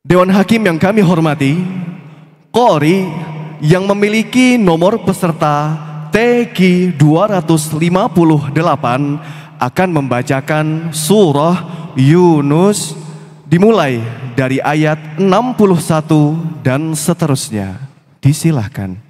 Dewan Hakim yang kami hormati, Kori yang memiliki nomor peserta TG 258 akan membacakan surah Yunus dimulai dari ayat 61 dan seterusnya. Disilahkan.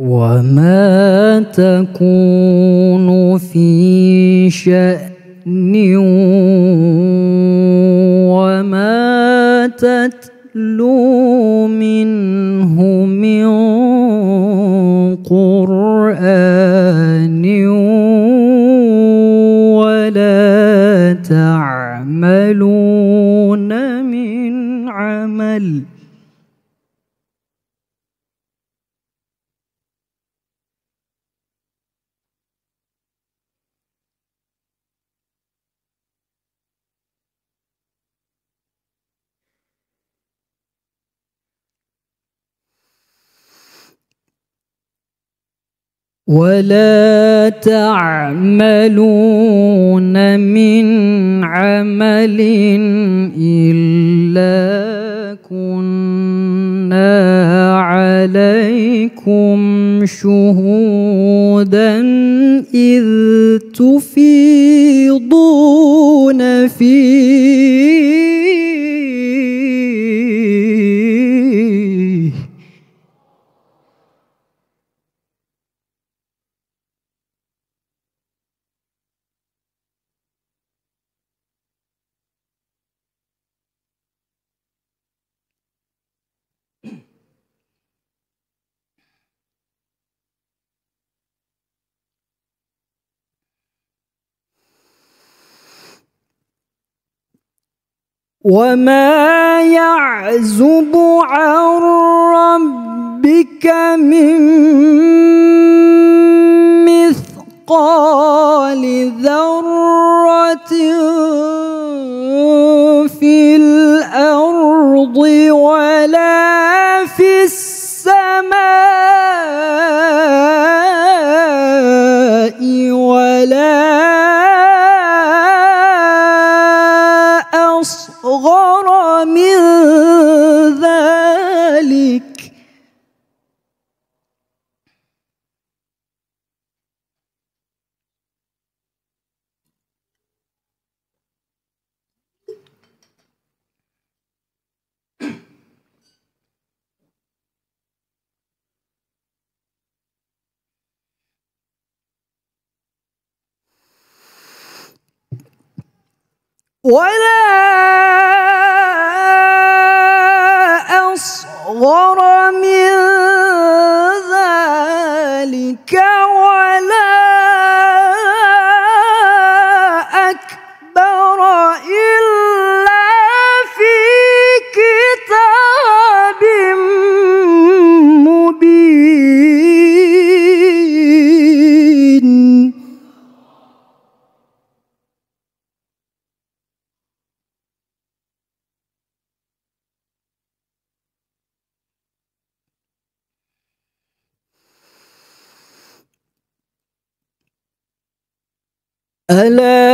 وما تكون في شأن وما تتلو منه من قرآن ولا تعملون من عمل ولا تعملون من عمل الا كنا عليكم شهودا اذ تفيضون فيه وما يعزب عن ربك من مثقال ذرة في الأرض ولا في السماء ولا ولا أصغر من ألا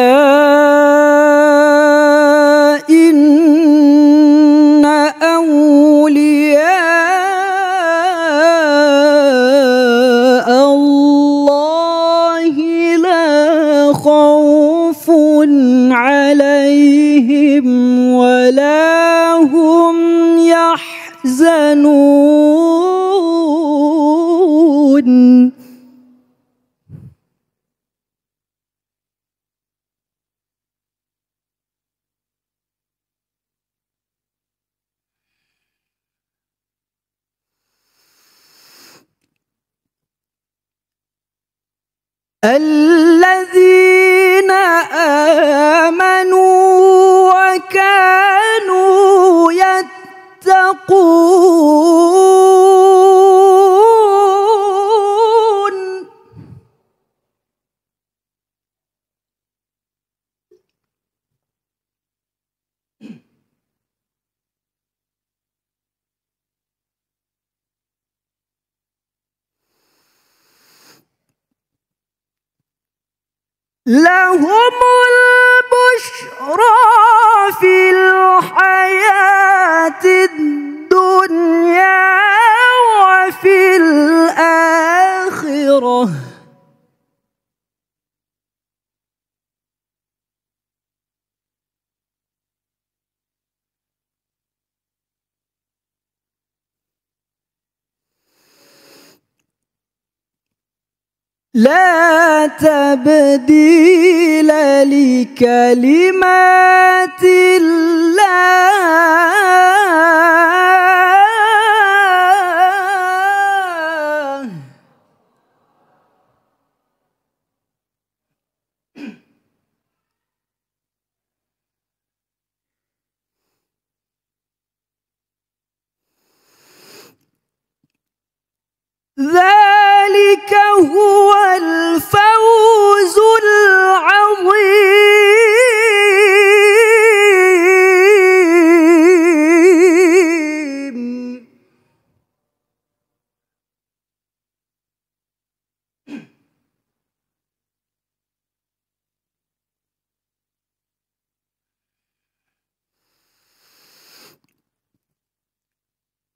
لهم البشرى في الحياة الدنيا وفي الآخرة لا تبديل لكلمات الله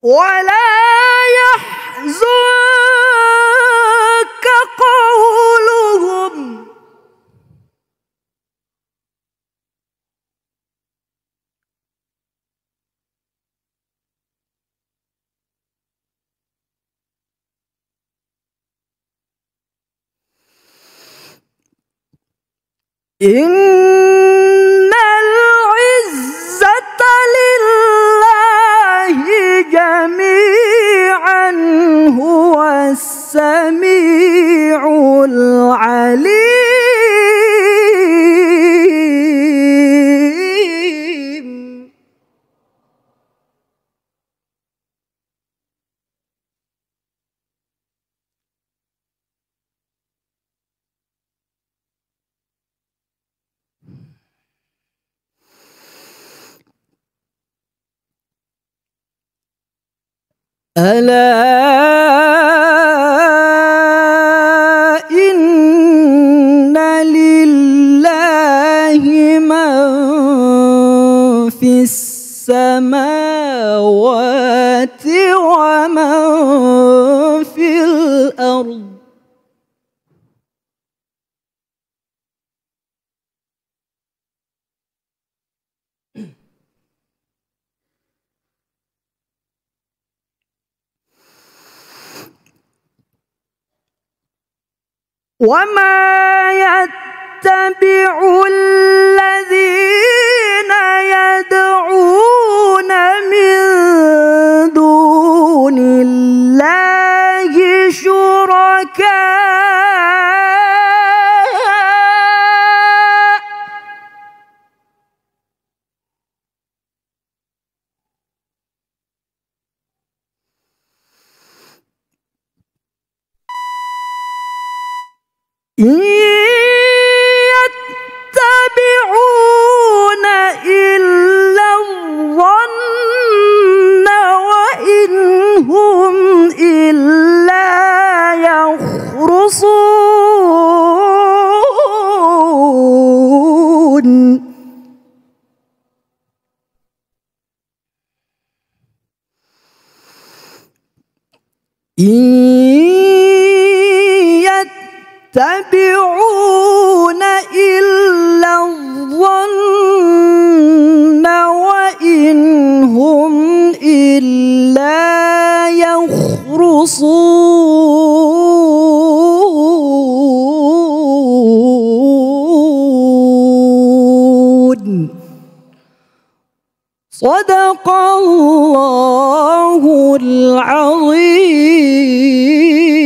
ولا يحزنك قولهم إن جميعا هو السميع العليم ألا إن لله من في السماوات ومن في الأرض وما يتبع الذين إن يتبعون إلا الظن وإن هم إلا يخرصون صدق الله العظيم